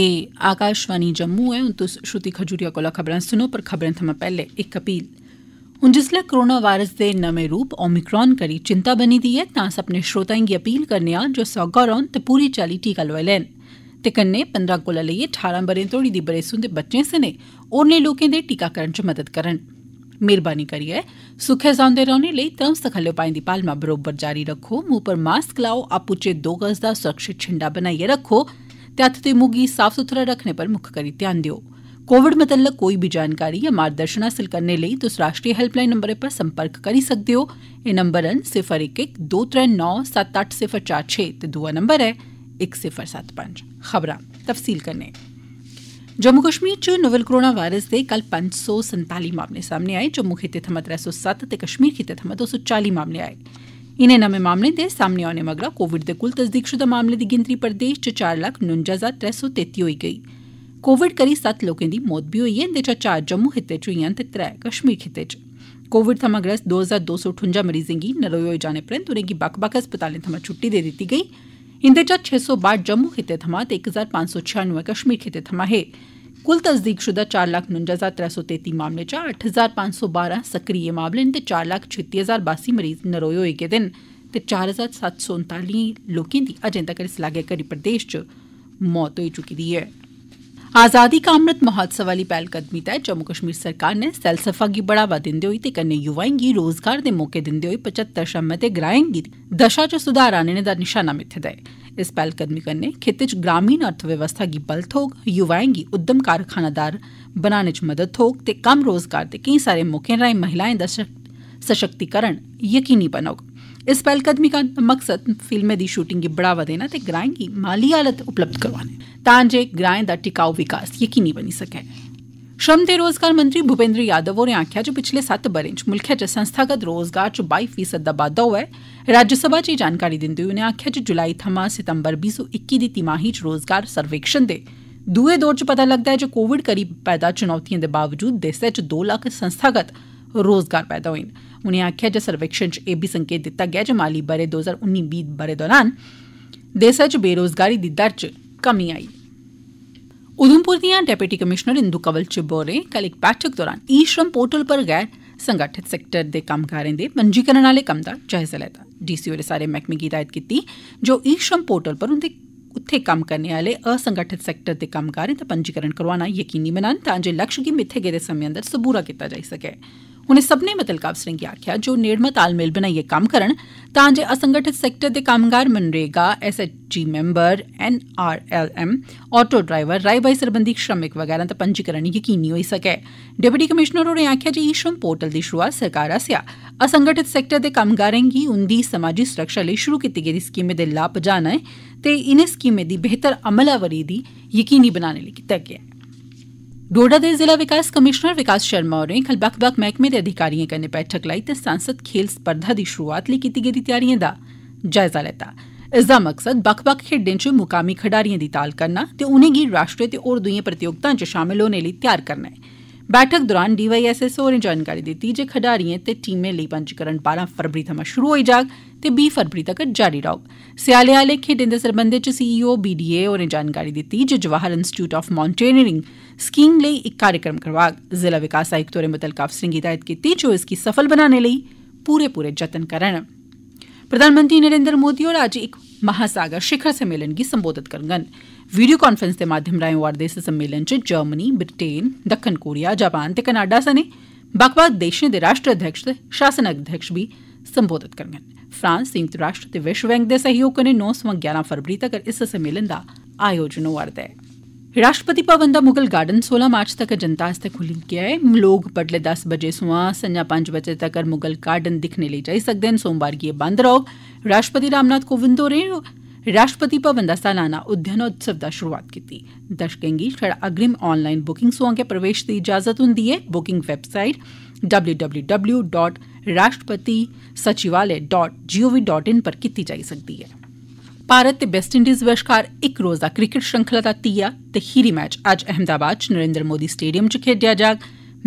एह् आकाशवाणी जम्मू ऐ हून तुस तो श्रुति खजूरिया कोला खबरां सुनो पर खबरें थमां पैह्ले इक अपील हून जिसलै कोरोना वायरस दे नमें रूप ओमिक्रॉन करी चिंता बनी दी ऐ तां अस अपने श्रोताएं गी अपील करने आं जे सौह्गा रौह्न ते पूरी चाल्ली टीका लोआई लैन ते कन्नै पंदरां कोला लेइयै ठारां ब'रें तोड़ी दी बरेसू दे बच्चें सने होरनें लोकें दे टीकाकरण च मदद करन मेहरबानी करियै सुखे सौंदे रौह्ने लेई त्र'ऊं सखल्ले उपाएं दी पालमा बरोबर जारी रखो मुंह पर मास्क लाओ आपूं दो गज दा सुरक्षित छिंडा बनाइयै रखो तत्थ ते मुंह गी साफ सुथरा रखने पर मुक्ख करी ध्यान देओ कोविड मतलब कोई भी जानकारी या मार्गदर्शन हासिल करने लेई तुस राष्ट्रीय हैल्पलाइन नम्बरै पर संपर्क करी सकदे ओ एह् नम्बर न सिफर इक इक दो त्रै नौ सत्त अट्ठ सिफर चार छे ते दूआ नंबर ऐ इक सिफर सत्त पंज खबरां तफसील कन्नै जम्मू कश्मीर च नोवेल कोरोना वायरस दे कल पंज सौ संताली मामले सामने आए जम्मू खित्ते थमां त्रै सौ सत्त ते कश्मीर खित्ते थमां दो सौ चाली मामले आए इनें नमें मामलें दे सामने औने मगरा कोविड दे कुल तसदीकशुदा मामलें दी गिनतरी प्रदेश च चार लक्ख नुंजा हजार त्रै सौ तेती होई गेई कोविड करी सत्त लोकें दी मौत बी होई इन्दे चा चार जम्मू खित्ते च होईयां ते त्रै कश्मीर खित्ते च कोविड थमां ग्रस्त दो हजार दो सौ ठुंजा मरीजें गी नरोए होई जाने परैन्त उनेंगी बक्ख बक्ख अस्पतालें थमां छुट्टी देई दिती गेई इन्दे चा छे सौ बाड़ जम्मू खित्ते थमां ते इक हजार पंज सौ छियानवे कश्मीर खित्ते थमां हे कुल तस्दीकशुदा चार लक्ख नुंजा हजार त्रै सौ तेती मामले चा अट्ठ हजार पांच सौ बारां सक्रिय मामले न ते चार लक्ख छित्ती हजार बासी मरीज नरोए होए गेदे न ते चार हजार सत्त सौ उन्ताली लोकें दी अजें तक्कर इस लागै करी प्रदेश च मौत होई चुकी दी ऐ आज़ादी का अमृत महोत्सव आली पहलकदमी तहत जम्मू कश्मीर सरकार ने सैलसफा गी बढ़ावा दिंदे होई ते कन्नै युवाएं गी रोजगार दे मौके दिंदे होई पचत्तर शा मते ग्राएं गी दशा च सुधार आनने दा निशाना मिथे दा इस पहलकदमी कन्नै खित्ते च ग्रामीण अर्थव्यवस्था गी बल थ्होग युवाएं गी उद्यम कारखानादार बनाने च मदद थ्होग ते कम रोजगार के केई सारे मौके राएं महिलाएं दा सशक्तिकरण यकीनी बनोग इस पहलकदमी का मकसद फिल्में दी शूटिंग गी बढ़ावा देना ते ग्राएं गी माली हालत उपलब्ध करवाने तां जे ग्राएं दा टिकाऊ विकास यकीनी बनी सकै श्रम ते रोजगार मंत्री भूपेन्द्र यादव होरें आक्खेआ जे पिछले सत्त ब'रें च मुल्खै च संस्थागत रोजगार च बाई फीसद दा बाद्दा होआ ऐ राज्यसभा च एह् जानकारी दिंदे होई उनें आक्खेआ जे जुलाई थमां सितम्बर बीह् सौ इक्की दी तिमाही च रोजगार सर्वेक्षण दे दुए दौर च पता लगदा ऐ जे कोविड करी पैदा चुनौतिएं दे बावजूद देसै च दो लक्ख संस्थागत रोजगार पैदा होए न उनें आक्खेआ जे सर्वेक्षण च एह् बी संकेत दित्ता गेआ जे माली ब'रे दो ज्हार उन्नी बीह् ब'रे दौरान देसै च बेरोजगारी दी दर च कमी आई उधमपुर दियां डिप्टी कमीश्नर इंदू कंवल चिब होरें कल इक बैठक दौरान ई श्रम पोर्टल पर गैर संगठित सैक्टर दे कामगारें दे पंजीकरण आह्ले कम्म दा जायजा लैता डीसी होरें सारे मैह्कमें गी हिदायत कीती जो ई श्रम पोर्टल पर उंदे उत्थे कम्म करने आह्ले असंगठित सैक्टर दे कामगारें दा पंजीकरण करोआना यकीनी बनान तां जे लक्ष्य गी मित्थे गेदे समें अंदर सबूरा कीता जाई सकै उनें सब्मनें मुतलका अफसरें गी आक्खेआ जे ओह् नेड़मा तालमेल बनाइयै कम्म करन जे असंगठित सैक्टर दे कम्मगार MNREGA SHG member NRLM auto driver राई बाई सरबंधी श्रमिक बगैरा दा पंजीकरण यकीनी होई सकै डिप्टी कमिशनर होरें आक्खेआ जे ई श्रम पोर्टल दी शुरूआत सरकार आसेआ असंगठित सैक्टर दे कम्मगारें गी उंदी समाजी सुरक्षा लेई शुरू कीती गेदी स्कीमें दे लाह् पजाने ते इनें स्कीमें दी बेहतर अमलावरी दी यकीनी बनाने लेई कीता गेआ ऐ डोडा दे जिला विकास कमीश्नर विकास शर्मा होरें कल बक्ख बक्ख मैहकमें दे अधिकारिएं कन्नै बैठक लाई ते सांसद खेल स्पर्धा दी शुरूआत लेई कीती गेदी त्यारिएं दा जायजा लैता इसदा मकसद बक्ख बक्ख खेड्डें च मुकामी खडारिएं दी ताल करना ते उनेंगी राष्ट्रीय ते होर दुइएं प्रतियोगिताएं च शामल होने लेई तैयार करना ऐ बैठक दौरान डीवाईएसएस होरें जानकारी दित्ती जे खडारिएं ते टीमें लेई पंजीकरण बारां फरवरी थमां शुरू होई जाग ते बीह् फरवरी तक्कर जारी रौह्ग स्याले आह्ले खेड्ढें दे सरबंधै च सीईओ बीडीए होरें जानकारी दित्ती जे Jawahar institute of mountaineering skiing लेई इक कार्यक्रम करवाग जिला विकास आयुक्त होरें मुतलका अफसरें गी हिदायत कीती जे ओह् इसगी सफल बनाने लेई पूरे पूरे जतन करन प्रधानमंत्री नरेन्द्र मोदी होर अज्ज इक महासागर शिखर सम्मेलन गी संबोधित करगन वीडियो कांफ्रैंस दे माध्यम राएं होआ'रदे इस सम्मेलन च जर्मनी ब्रिटेन दक्खन कोरिया जापान ते कनाडा सने बक्ख बक्ख देशें दे राष्ट्र अध्यक्ष ते शासन अध्यक्ष भी संबोधित करङन फ्रांस संयुक्त राष्ट्र ते विश्व बैंक दे सहयोग कन्नै नौ सवा ग्यारह फरवरी तगर इस सम्मेलन दा आयोजन होआ'रदा ऐ राष्ट्रपति भवन दा मुगल गार्डन 16 मार्च तक जनता आस्तै खुल्ली गेआ ऐ लोग बडले दस बजे सोयां संझा 5 बजे तक मुगल गार्डन दिक्खने लेई जाई सकदे न सोमवार गी बंद रौह्ग राष्ट्रपति रामनाथ कोविंद होरें राष्ट्रपति भवन दा सालाना उद्यानोत्सव दा शुरूआत कीती दर्शकें गी छड़ा अग्रिम ऑनलाइन बुकिंग सोयां गै प्रवेश दी इजाजत हुंदी ऐ बुकिंग वेबसाइट डब्ल्यू डब्ल्यू राष्ट्रपति सचिवालय जीओवी इन पर कीती जाई सकदी ऐ भारत ते इंडीज बश्कार इक रोजा क्रिकेट श्रृंखला दा तीया ते खीरी मैच अज्ज अहमदाबाद च नरेन्द्र मोदी स्टेडियम च खेड्डेआ जाग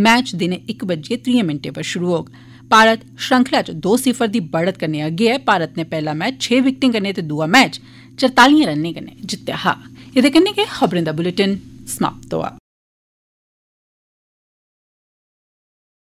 मैच दिने इक बजे त्रीय मिंटें पर शुरू होग भारत श्रृंखला च दो सिफर दी बढ़त कन्नै अग्गे ऐ भारत ने पहला मैच छे विकटें कन्नै ते दूआ मैच चरतालिएं रनें कन्नै जित्तेआ हा एह्दे कन्नै गै खबरें दा बुलेटिन समाप्त होआ